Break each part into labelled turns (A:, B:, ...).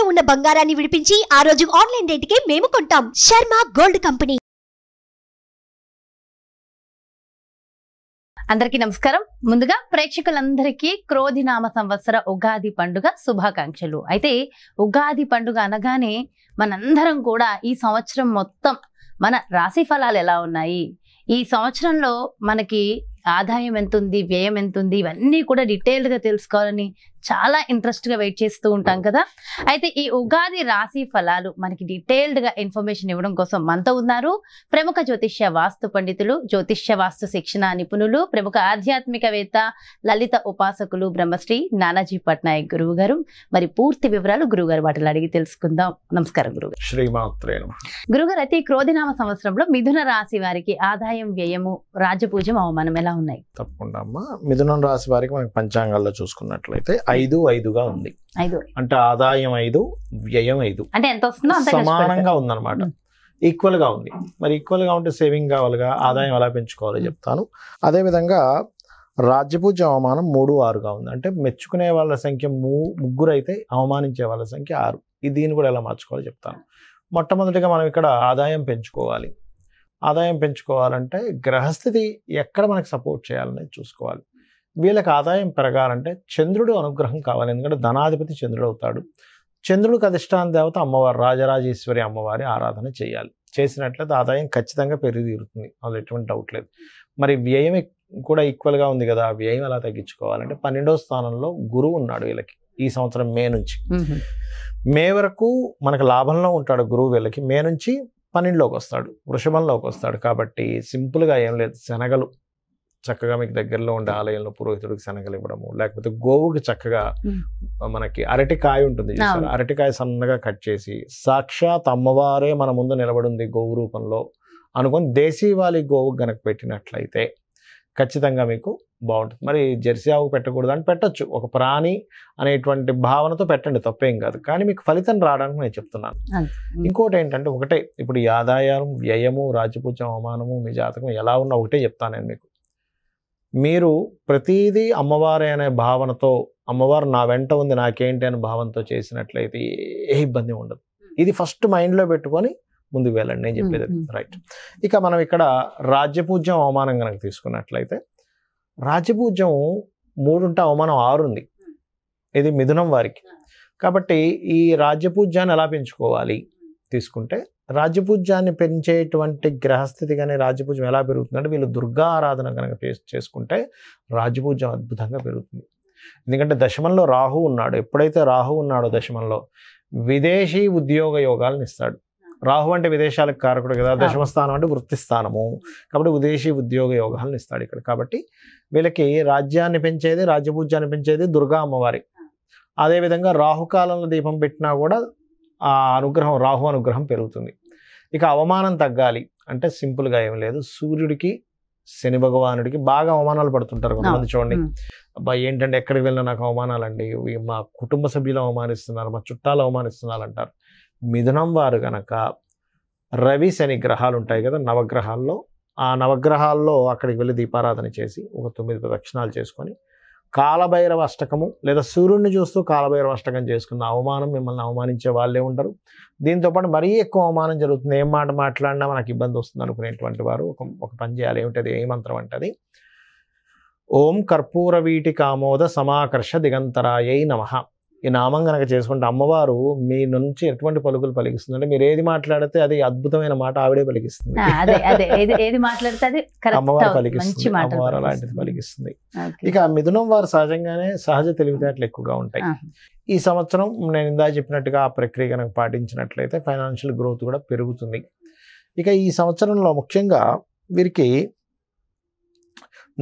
A: తాకట్టులో ఉన్న బంగారాన్ని విడిపించి ఆ రోజు ఆన్లైన్ కి మేము కొంటాం శర్మ గోల్డ్ కంపెనీ అందరికీ నమస్కారం ముందుగా ప్రేక్షకులందరికీ క్రోధినామ సంవత్సర ఉగాది పండుగ శుభాకాంక్షలు అయితే ఉగాది పండుగ అనగానే మనందరం కూడా ఈ సంవత్సరం మొత్తం మన రాశి ఫలాలు ఎలా ఉన్నాయి ఈ సంవత్సరంలో మనకి ఆదాయం ఎంత ఉంది వ్యయం ఎంత ఉంది ఇవన్నీ కూడా డీటెయిల్డ్గా తెలుసుకోవాలని చాలా ఇంట్రెస్ట్ గా వెయిట్ చేస్తూ ఉంటాం కదా అయితే ఈ ఉగాది రాశి ఫలాలు మనకి డీటెయిల్డ్ గా ఇన్ఫర్మేషన్ ఇవ్వడం కోసం మనతో ఉన్నారు ప్రముఖ జ్యోతిష్య వాస్తు పండితులు జ్యోతిష్య వాస్తు శిక్షణ నిపుణులు ప్రముఖ ఆధ్యాత్మికవేత్త లలిత ఉపాసకులు బ్రహ్మశ్రీ నానాజీ పట్నాయక్ గురువు గారు మరి పూర్తి వివరాలు గురుగారు వాటిని అడిగి తెలుసుకుందాం నమస్కారం గురువు
B: శ్రీమాత్రే
A: గురుగారు అయితే క్రోధినామ సంవత్సరంలో మిథున రాశి వారికి ఆదాయం వ్యయము రాజపూజం అవమానం ఎలా ఉన్నాయి తప్పకుండా అమ్మా
B: మిథునం రాశి వారికి మనకి పంచాంగాల్లో చూసుకున్నట్లయితే ఐదు ఐదుగా ఉంది అంటే ఆదాయం ఐదు వ్యయం ఐదు అంటే
A: ఎంత వస్తుందో సమానంగా
B: ఉందన్నమాట ఈక్వల్గా ఉంది మరి ఈక్వల్గా ఉంటే సేవింగ్ కావాలిగా ఆదాయం ఎలా పెంచుకోవాలో చెప్తాను అదేవిధంగా రాజ్యపూజ అవమానం మూడు ఆరుగా ఉంది అంటే మెచ్చుకునే వాళ్ళ సంఖ్య మూ ముగ్గురు అయితే అవమానించే వాళ్ళ సంఖ్య ఆరు ఇది దీన్ని కూడా ఎలా మార్చుకోవాలో చెప్తాను మొట్టమొదటిగా మనం ఇక్కడ ఆదాయం పెంచుకోవాలి ఆదాయం పెంచుకోవాలంటే గ్రహస్థితి ఎక్కడ మనకు సపోర్ట్ చేయాలనేది చూసుకోవాలి వీళ్ళకి ఆదాయం పెరగాలంటే చంద్రుడు అనుగ్రహం కావాలి ఎందుకంటే ధనాధిపతి చంద్రుడు అవుతాడు చంద్రుడికి అధిష్టాన దేవత అమ్మవారు రాజరాజేశ్వరి అమ్మవారి ఆరాధన చేయాలి చేసినట్లయితే ఆదాయం ఖచ్చితంగా పెరిగి తీరుతుంది అందులో ఎటువంటి డౌట్ లేదు మరి వ్యయం కూడా ఈక్వల్గా ఉంది కదా వ్యయం ఎలా తగ్గించుకోవాలంటే పన్నెండో స్థానంలో గురువు ఉన్నాడు వీళ్ళకి ఈ సంవత్సరం మే నుంచి మే వరకు మనకు లాభంలో ఉంటాడు గురువు వీళ్ళకి మే నుంచి పన్నెండులోకి వస్తాడు వృషభంలోకి వస్తాడు కాబట్టి సింపుల్గా ఏం లేదు శనగలు చక్కగా మీకు దగ్గరలో ఉండే hmm. ఆలయంలో పురోహితుడికి శనగలు ఇవ్వడము లేకపోతే గోవుకి చక్కగా hmm. మనకి అరటికాయ ఉంటుంది అరటికాయ సన్నగా కట్ చేసి సాక్షాత్ అమ్మవారే మన ముందు నిలబడింది గోవు రూపంలో అనుకొని దేశీవాలి గోవు గనక పెట్టినట్లయితే ఖచ్చితంగా మీకు బాగుంటుంది మరి జెర్సీ ఆవు పెట్టకూడదు అని పెట్టచ్చు ఒక ప్రాణి అనేటువంటి భావనతో పెట్టండి తప్పేం కాదు కానీ మీకు ఫలితం రావడానికి నేను చెప్తున్నాను hmm. ఇంకోటి ఏంటంటే ఒకటే ఇప్పుడు ఈ ఆదాయం వ్యయము రాజపూజ అవమానము మీ జాతకం ఎలా ఉన్నా ఒకటే చెప్తాను నేను మీకు మీరు ప్రతీదీ అమ్మవారి అనే భావనతో అమ్మవారు నా వెంట ఉంది నాకేంటి అనే భావనతో చేసినట్లయితే ఏ ఇబ్బంది ఉండదు ఇది ఫస్ట్ మైండ్లో పెట్టుకొని ముందుకు వెళ్ళండి నేను చెప్పేది రైట్ ఇక మనం ఇక్కడ రాజ్యపూజ్యం అవమానం కనుక తీసుకున్నట్లయితే రాజ్యపూజ్యం మూడుంటే అవమానం ఆరుంది ఇది మిథునం వారికి కాబట్టి ఈ రాజ్యపూజ్యాన్ని ఎలా పెంచుకోవాలి తీసుకుంటే రాజపూజ్యాన్ని పెంచేటువంటి గ్రహస్థితి కానీ రాజపూజ్యం ఎలా పెరుగుతుందంటే వీళ్ళు దుర్గా ఆరాధన కనుక చేసుకుంటే రాజపూజ్యం అద్భుతంగా పెరుగుతుంది ఎందుకంటే దశమంలో రాహు ఉన్నాడు ఎప్పుడైతే రాహు ఉన్నాడో దశమంలో విదేశీ ఉద్యోగ యోగాలను ఇస్తాడు రాహు అంటే విదేశాలకు కారకుడు కదా దశమ స్థానం అంటే వృత్తి స్థానము కాబట్టి విదేశీ ఉద్యోగ యోగాలను ఇస్తాడు ఇక్కడ కాబట్టి వీళ్ళకి రాజ్యాన్ని పెంచేది రాజ్యపూజ్యాన్ని పెంచేది దుర్గా అమ్మవారి అదేవిధంగా రాహుకాలంలో దీపం పెట్టినా కూడా ఆ అనుగ్రహం రాహు అనుగ్రహం పెరుగుతుంది ఇక అవమానం తగ్గాలి అంటే సింపుల్గా ఏం లేదు సూర్యుడికి శని భగవానుడికి బాగా అవమానాలు పడుతుంటారు కొంతమంది చూడండి అబ్బా ఏంటంటే ఎక్కడికి వెళ్ళినా నాకు అవమానాలండి మా కుటుంబ సభ్యులు అవమానిస్తున్నారు మా చుట్టాలు అవమానిస్తున్నారు అంటారు మిథునం వారు గనక రవి శని గ్రహాలు ఉంటాయి కదా నవగ్రహాల్లో ఆ నవగ్రహాల్లో అక్కడికి వెళ్ళి దీపారాధన చేసి ఒక తొమ్మిది ప్రదక్షిణాలు చేసుకొని కాలభైరవ అష్టకము లేదా సూర్యుడిని చూస్తూ కాలభైరవ అష్టకం చేసుకున్న అవమానం మిమ్మల్ని అవమానించే వాళ్ళే ఉంటారు దీంతోపాటు మరీ ఎక్కువ అవమానం జరుగుతుంది ఏం మాట మాట్లాడినా మనకు ఇబ్బంది వస్తుంది అనుకునేటువంటి వారు ఒక ఒక పని చేయాలి ఏమిటది ఏ మంత్రం అంటది ఓం కర్పూర వీటి కామోద సమాకర్ష దిగంతరాయై నమ ఈ నామం కనుక చేసుకుంటే అమ్మవారు మీ నుంచి ఎటువంటి పలుకులు పలికిస్తుంది అంటే మీరు ఏది మాట్లాడితే అది అద్భుతమైన మాట ఆవిడే పలికిస్తుంది
A: అమ్మవారు పలికిస్తుంది అమ్మవారు అలాంటిది
B: పలికిస్తుంది ఇక మిథునం వారు సహజంగానే సహజ తెలివితేటలు ఎక్కువగా ఉంటాయి ఈ సంవత్సరం నేను ఇందా చెప్పినట్టుగా ఆ ప్రక్రియ కనుక పాటించినట్లయితే ఫైనాన్షియల్ గ్రోత్ కూడా పెరుగుతుంది ఇక ఈ సంవత్సరంలో ముఖ్యంగా వీరికి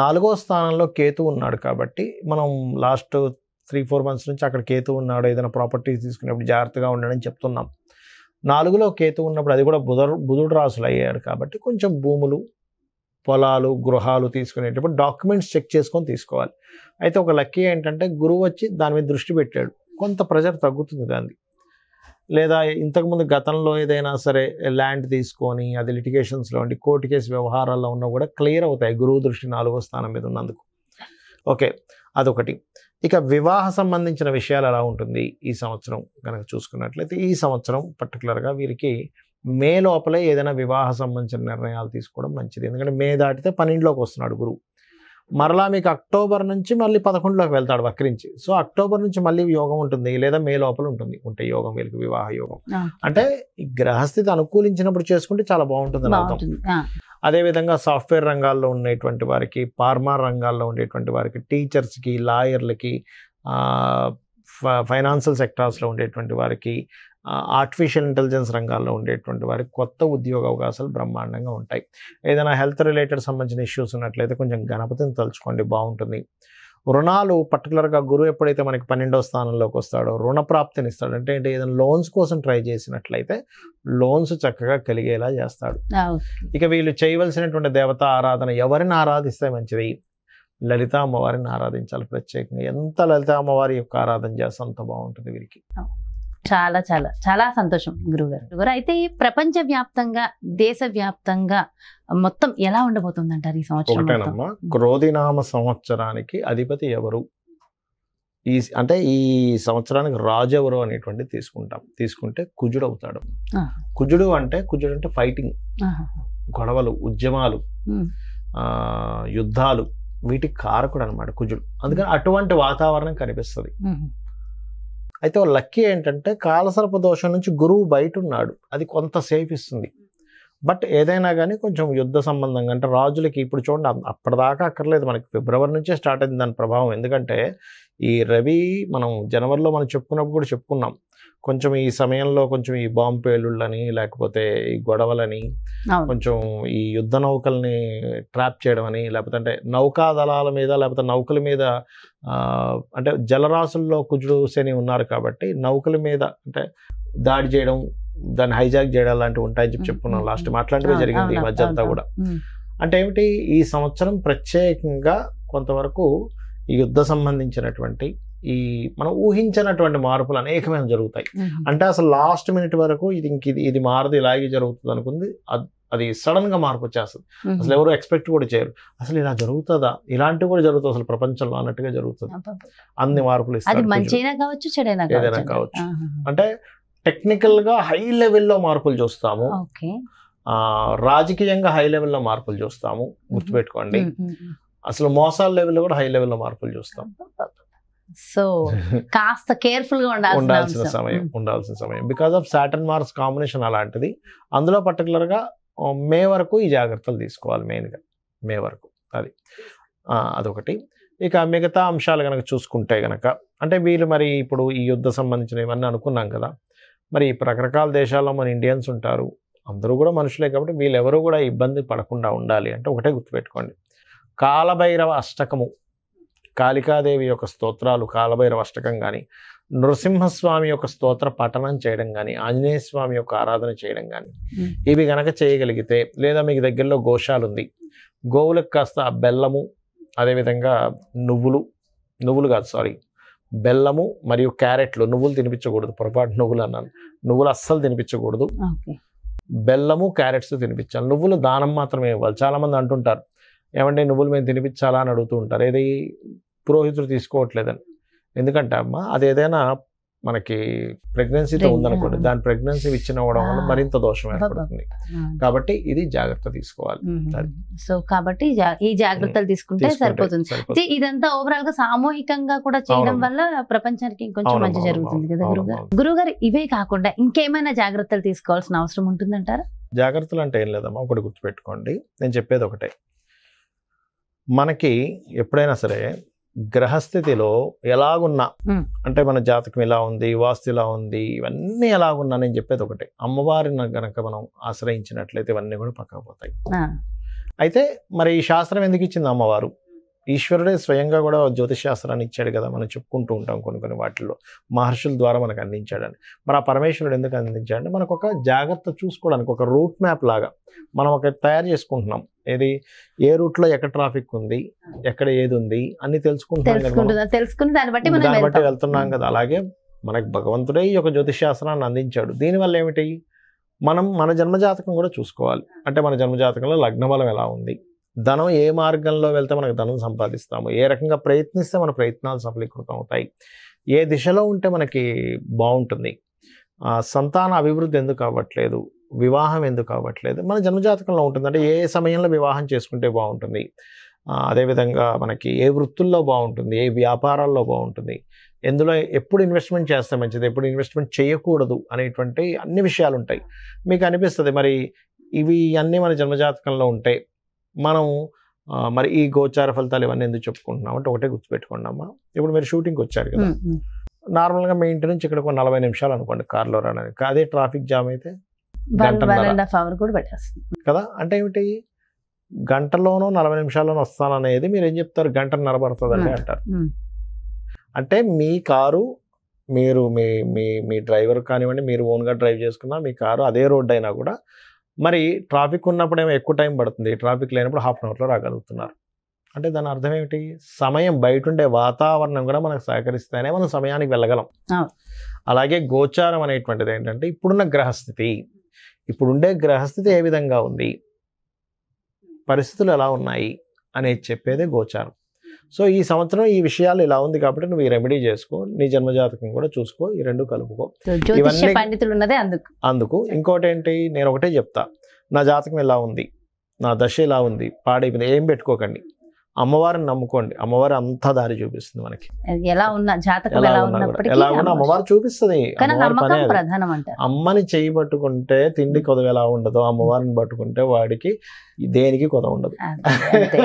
B: నాలుగో స్థానంలో కేతు ఉన్నాడు కాబట్టి మనం లాస్ట్ త్రీ ఫోర్ మంత్స్ నుంచి అక్కడ కేతు ఉన్నాడు ఏదైనా ప్రాపర్టీస్ తీసుకునేప్పుడు జాగ్రత్తగా ఉండడని చెప్తున్నాం నాలుగులో కేతు ఉన్నప్పుడు అది కూడా బుధ బుధుడు రాసులు అయ్యాడు కాబట్టి కొంచెం భూములు పొలాలు గృహాలు తీసుకునేటప్పుడు డాక్యుమెంట్స్ చెక్ చేసుకొని తీసుకోవాలి అయితే ఒక లక్కీ ఏంటంటే గురువు వచ్చి దాని మీద దృష్టి పెట్టాడు కొంత ప్రెజర్ తగ్గుతుంది దాన్ని లేదా ఇంతకుముందు గతంలో ఏదైనా సరే ల్యాండ్ తీసుకొని అది లిటిగేషన్స్లో ఉండి కోర్టు కేసు వ్యవహారాల్లో ఉన్నా కూడా క్లియర్ అవుతాయి గురువు దృష్టి నాలుగో స్థానం మీద ఉన్నందుకు ఓకే అదొకటి ఇక వివాహ సంబంధించిన విషయాలు ఎలా ఉంటుంది ఈ సంవత్సరం కనుక చూసుకున్నట్లయితే ఈ సంవత్సరం పర్టికులర్గా వీరికి మే లోపలే ఏదైనా వివాహ సంబంధించిన నిర్ణయాలు తీసుకోవడం మంచిది ఎందుకంటే మే దాటితే పన్నెండులోకి వస్తున్నాడు గురువు మరలా మీకు అక్టోబర్ నుంచి మళ్ళీ పదకొండులోకి వెళ్తాడు వక్రించి సో అక్టోబర్ నుంచి మళ్ళీ యోగం ఉంటుంది లేదా మే లోపల ఉంటుంది ఉంటే యోగం వీళ్ళకి వివాహ యోగం అంటే గ్రహస్థితి అనుకూలించినప్పుడు చేసుకుంటే చాలా బాగుంటుంది అర్థం అదేవిధంగా సాఫ్ట్వేర్ రంగాల్లో ఉండేటువంటి వారికి ఫార్మా రంగాల్లో ఉండేటువంటి వారికి టీచర్స్కి లాయర్లకి ఫైనాన్షియల్ సెక్టార్స్లో ఉండేటువంటి వారికి ఆర్టిఫిషియల్ ఇంటెలిజెన్స్ రంగాల్లో ఉండేటువంటి వారికి కొత్త ఉద్యోగ అవకాశాలు బ్రహ్మాండంగా ఉంటాయి ఏదైనా హెల్త్ రిలేటెడ్ సంబంధించిన ఇష్యూస్ ఉన్నట్లయితే కొంచెం గణపతిని తలుచుకోండి బాగుంటుంది రుణాలు పర్టికులర్గా గురువు ఎప్పుడైతే మనకి పన్నెండవ స్థానంలోకి వస్తాడో రుణ ప్రాప్తిని ఇస్తాడు అంటే ఏంటి ఏదైనా లోన్స్ కోసం ట్రై చేసినట్లయితే లోన్స్ చక్కగా కలిగేలా చేస్తాడు ఇక వీళ్ళు చేయవలసినటువంటి దేవత ఆరాధన ఎవరిని ఆరాధిస్తే మంచిది లలిత అమ్మవారిని ఆరాధించాలి ప్రత్యేకంగా ఎంత లలిత అమ్మవారి యొక్క ఆరాధన చేస్తే అంత బాగుంటుంది వీరికి
A: చాలా చాలా చాలా సంతోషం గురువు గారు గురుగారు అయితే దేశ దేశవ్యాప్తంగా మొత్తం ఎలా ఉండబోతుంది అంటారు ఈ సంవత్సరం
B: నామ సంవత్సరానికి అధిపతి ఎవరు ఈ అంటే ఈ సంవత్సరానికి రాజు ఎవరు అనేటువంటి తీసుకుంటాం తీసుకుంటే కుజుడు అవుతాడు కుజుడు అంటే కుజుడు అంటే ఫైటింగ్ గొడవలు ఉద్యమాలు యుద్ధాలు వీటికి కారకుడు అనమాట కుజుడు అందుకని అటువంటి వాతావరణం కనిపిస్తుంది అయితే లక్కీ ఏంటంటే కాలసర్ప దోషం నుంచి గురువు బయట ఉన్నాడు అది కొంత సేఫ్ ఇస్తుంది బట్ ఏదైనా కానీ కొంచెం యుద్ధ సంబంధంగా అంటే రాజులకి ఇప్పుడు చూడండి అప్పటిదాకా అక్కర్లేదు మనకి ఫిబ్రవరి నుంచే స్టార్ట్ అయింది దాని ప్రభావం ఎందుకంటే ఈ రవి మనం జనవరిలో మనం చెప్పుకున్నప్పుడు కూడా చెప్పుకున్నాం కొంచెం ఈ సమయంలో కొంచెం ఈ బాంబు పేలుళ్ళని లేకపోతే ఈ గొడవలని కొంచెం ఈ యుద్ధ నౌకల్ని ట్రాప్ చేయడం అని లేకపోతే అంటే నౌకా దళాల మీద లేకపోతే నౌకల మీద అంటే జలరాశుల్లో కుజుడు శని ఉన్నారు కాబట్టి నౌకల మీద అంటే దాడి చేయడం దాన్ని హైజాక్ చేయడం లాంటివి ఉంటాయని చెప్పి చెప్పుకున్నాం లాస్ట్ అట్లాంటివి జరిగింది ఈ మధ్య అంతా కూడా అంటే ఏమిటి ఈ సంవత్సరం ప్రత్యేకంగా కొంతవరకు యుద్ధ సంబంధించినటువంటి ఈ మనం ఊహించినటువంటి మార్పులు అనేకమైన జరుగుతాయి అంటే అసలు లాస్ట్ మినిట్ వరకు ఇది ఇంక ఇది ఇది మారదు ఇలాగే జరుగుతుంది అనుకుంది అది సడన్ గా మార్పు వచ్చేస్తుంది అసలు ఎవరు ఎక్స్పెక్ట్ కూడా చేయరు అసలు ఇలా జరుగుతుందా ఇలాంటివి కూడా జరుగుతుంది అసలు ప్రపంచంలో అన్నట్టుగా జరుగుతుంది అన్ని మార్పులు
A: ఏదైనా కావచ్చు
B: అంటే టెక్నికల్ గా హై లెవెల్లో మార్పులు చూస్తాము రాజకీయంగా హై లెవెల్లో మార్పులు చూస్తాము గుర్తుపెట్టుకోండి అసలు మోసాల లెవెల్లో కూడా హై లెవెల్లో మార్పులు చూస్తాం
A: సో కాస్త కేర్ఫుల్ గా ఉండాల్సిన సమయం
B: ఉండాల్సిన సమయం because of Saturn Mars combination అలాంటిది అందులో పర్టికులర్ గా మే వరకు ఈ జాగ్రత్తలు తీసుకోవాలి మెయిన్గా మే వరకు అది అదొకటి ఇక మిగతా అంశాలు కనుక చూసుకుంటే గనక అంటే వీళ్ళు మరి ఇప్పుడు ఈ యుద్ధ సంబంధించిన ఇవన్నీ అనుకున్నాం కదా మరి రకరకాల దేశాల్లో మన ఇండియన్స్ ఉంటారు అందరూ కూడా మనుషులే కాబట్టి వీళ్ళెవరూ కూడా ఇబ్బంది పడకుండా ఉండాలి అంటే ఒకటే గుర్తుపెట్టుకోండి కాలభైరవ అష్టకము కాళికాదేవి యొక్క స్తోత్రాలు కాలభైరవ అష్టకం కానీ నృసింహస్వామి యొక్క స్తోత్ర పఠనం చేయడం కానీ ఆంజనేయ స్వామి యొక్క ఆరాధన చేయడం కానీ ఇవి గనక చేయగలిగితే లేదా మీకు దగ్గరలో గోశాలు ఉంది గోవులకు కాస్త బెల్లము అదేవిధంగా నువ్వులు నువ్వులు కాదు సారీ బెల్లము మరియు క్యారెట్లు నువ్వులు తినిపించకూడదు పొరపాటు నువ్వులు అన్నాను నువ్వులు అస్సలు తినిపించకూడదు బెల్లము క్యారెట్స్ తినిపించాలి నువ్వులు దానం మాత్రమే ఇవ్వాలి చాలామంది అంటుంటారు ఏమంటే నువ్వులు మేము తినిపించాలా అని అడుగుతూ ఉంటారు ఏది పురోహితుడు తీసుకోవట్లేదని ఎందుకంటే అమ్మ అది ఏదైనా మనకి ప్రెగ్నెన్సీతో ఉందనుకోండి దాని ప్రెగ్నెన్సీ ఇచ్చినవ్వడం వల్ల మరింత దోషం ఏర్పడుతుంది కాబట్టి ఇది జాగ్రత్త తీసుకోవాలి
A: సో కాబట్టి ఈ జాగ్రత్తలు తీసుకుంటే సరిపోతుంది ఇదంతా ఓవరాల్ గా సామూహికంగా కూడా చేయడం వల్ల ప్రపంచానికి ఇంకొంచెం మంచి జరుగుతుంది కదా గురుగారు గురుగారు ఇవే కాకుండా ఇంకేమైనా జాగ్రత్తలు తీసుకోవాల్సిన అవసరం ఉంటుందంటారా
B: జాగ్రత్తలు అంటే ఏం లేదమ్మా ఒకటి గుర్తుపెట్టుకోండి నేను చెప్పేది ఒకటే మనకి ఎప్పుడైనా సరే గ్రహస్థితిలో ఎలాగున్నా అంటే మన జాతకం ఇలా ఉంది వాస్తు ఇలా ఉంది ఇవన్నీ ఎలాగున్నా నేను చెప్పేది ఒకటి అమ్మవారిని గనక మనం ఆశ్రయించినట్లయితే ఇవన్నీ కూడా పక్కకు పోతాయి అయితే మరి ఈ శాస్త్రం ఎందుకు ఇచ్చింది అమ్మవారు ఈశ్వరుడే స్వయంగా కూడా జ్యోతిష్ శాస్త్రాన్ని ఇచ్చాడు కదా మనం చెప్పుకుంటూ ఉంటాం కొన్ని కొన్ని వాటిల్లో మహర్షుల ద్వారా మనకు అందించాడని మరి ఆ పరమేశ్వరుడు ఎందుకు అందించాడంటే మనకు ఒక జాగ్రత్త చూసుకోవడానికి ఒక రూట్ మ్యాప్ లాగా మనం ఒక తయారు చేసుకుంటున్నాం ఏది ఏ రూట్ లో ఎక్కడ ట్రాఫిక్ ఉంది ఎక్కడ ఏది ఉంది అన్ని తెలుసుకుంటున్నాం
A: తెలుసుకుని దాన్ని బట్టి బట్టి వెళ్తున్నాం
B: కదా అలాగే మనకు భగవంతుడే ఈ యొక్క జ్యోతిష్ శాస్త్రాన్ని అందించాడు దీనివల్ల ఏమిటి మనం మన జన్మజాతకం కూడా చూసుకోవాలి అంటే మన జన్మజాతకంలో లగ్న బలం ఎలా ఉంది ధనం ఏ మార్గంలో వెళ్తే మనకు ధనం సంపాదిస్తాము ఏ రకంగా ప్రయత్నిస్తే మన ప్రయత్నాలు సఫలీకృతం అవుతాయి ఏ దిశలో ఉంటే మనకి బాగుంటుంది సంతాన అభివృద్ధి ఎందుకు అవ్వట్లేదు వివాహం ఎందుకు అవ్వట్లేదు మన జన్మజాతకంలో ఉంటుంది అంటే ఏ సమయంలో వివాహం చేసుకుంటే బాగుంటుంది అదేవిధంగా మనకి ఏ వృత్తుల్లో బాగుంటుంది ఏ వ్యాపారాల్లో బాగుంటుంది ఎందులో ఎప్పుడు ఇన్వెస్ట్మెంట్ చేస్తే మంచిది ఎప్పుడు ఇన్వెస్ట్మెంట్ చేయకూడదు అనేటువంటి అన్ని విషయాలు ఉంటాయి మీకు అనిపిస్తుంది మరి ఇవి అన్నీ మన జన్మజాతకంలో ఉంటే మనం మరి ఈ గోచార ఫలితాలు ఇవన్నీ ఎందుకు చెప్పుకుంటున్నాం అంటే ఒకటే గుర్తుపెట్టుకున్నామా ఇప్పుడు మీరు షూటింగ్కి వచ్చారు కదా నార్మల్గా మీ ఇంటి నుంచి ఇక్కడ ఒక నలభై నిమిషాలు అనుకోండి కార్లో రావడానికి అదే ట్రాఫిక్ జామ్ అయితే
A: పెట్టేస్తుంది
B: కదా అంటే ఏమిటి గంటలోనో నలభై నిమిషాల్లోనూ వస్తాను అనేది మీరు ఏం చెప్తారు గంట పడుతుందండి అంటారు అంటే మీ కారు మీరు మీ మీ మీ డ్రైవర్ కానివ్వండి మీరు ఓన్గా డ్రైవ్ చేసుకున్నా మీ కారు అదే రోడ్డు అయినా కూడా మరి ట్రాఫిక్ ఉన్నప్పుడు ఏమో ఎక్కువ టైం పడుతుంది ట్రాఫిక్ లేనప్పుడు హాఫ్ అన్ అవర్లో రాగలుగుతున్నారు అంటే దాని అర్థం ఏమిటి సమయం బయట ఉండే వాతావరణం కూడా మనకు సహకరిస్తేనే మనం సమయానికి వెళ్ళగలం అలాగే గోచారం అనేటువంటిది ఏంటంటే ఇప్పుడున్న గ్రహస్థితి ఇప్పుడుండే గ్రహస్థితి ఏ విధంగా ఉంది పరిస్థితులు ఎలా ఉన్నాయి అనేది చెప్పేదే గోచారం సో ఈ సంవత్సరం ఈ విషయాలు ఇలా ఉంది కాబట్టి నువ్వు ఈ రెమెడీ చేసుకో నీ జన్మజాతకం కూడా చూసుకో ఈ రెండు కలుపుకో ఇవన్నీ
A: పండితులు ఉన్నదే అందుకు
B: అందుకు ఇంకోటి ఏంటి నేను ఒకటే చెప్తా నా జాతకం ఇలా ఉంది నా దశ ఇలా ఉంది పాడైపోయింది ఏం పెట్టుకోకండి అమ్మవారిని నమ్ముకోండి అమ్మవారి అంతా దారి చూపిస్తుంది మనకి
A: ఎలా ఉన్నా జాతకం ఎలా ఉన్నప్పటికీ ఎలా ఉన్నా
B: అమ్మవారు చూపిస్తుంది అమ్మని చేయి పట్టుకుంటే తిండి కొదవ ఎలా ఉండదు అమ్మవారిని పట్టుకుంటే వాడికి దేనికి కొద ఉండదు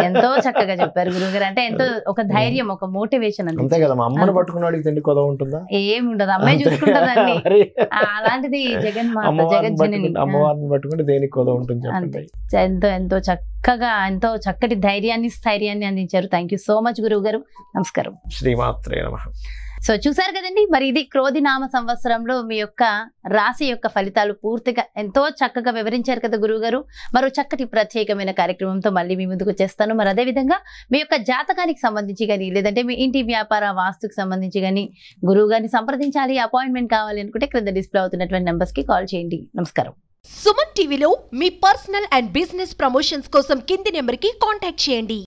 A: ఎంతో చక్కగా చెప్పారు గురుగారు అంటే ఎంతో ఒక ధైర్యం ఒక మోటివేషన్ అంతే కదా అమ్మని
B: వాడికి తిండి కొద ఉంటుందా
A: ఏమి ఉండదు అమ్మాయి చూసుకుంటుందండి అలాంటిది జగన్ జగజ్జనని అమ్మవారిని
B: పట్టుకుంటే దేనికి కొదవ ఉంటుంది
A: ఎంతో ఎంతో చక్కగా ఎంతో చక్కటి ధైర్యాన్ని స్థైర్యాన్ని వివరాలన్నీ అందించారు థ్యాంక్ సో మచ్ గురువు గారు
B: నమస్కారం శ్రీమాత్రే నమ
A: సో చూసారు కదండి మరి ఇది క్రోధి నామ సంవత్సరంలో మీ యొక్క రాశి యొక్క ఫలితాలు పూర్తిగా ఎంతో చక్కగా వివరించారు కదా గురువుగారు మరో చక్కటి ప్రత్యేకమైన కార్యక్రమంతో మళ్ళీ మీ ముందుకు వచ్చేస్తాను మరి అదేవిధంగా మీ యొక్క జాతకానికి సంబంధించి కానీ లేదంటే మీ ఇంటి వ్యాపార వాస్తుకు సంబంధించి కానీ గురువు గారిని సంప్రదించాలి అపాయింట్మెంట్ కావాలి అనుకుంటే క్రింద డిస్ప్లే అవుతున్నటువంటి నెంబర్స్కి కాల్ చేయండి నమస్కారం సుమన్ టీవీలో మీ పర్సనల్ అండ్ బిజినెస్ ప్రమోషన్స్ కోసం కింది నెంబర్కి కాంటాక్ట్ చేయండి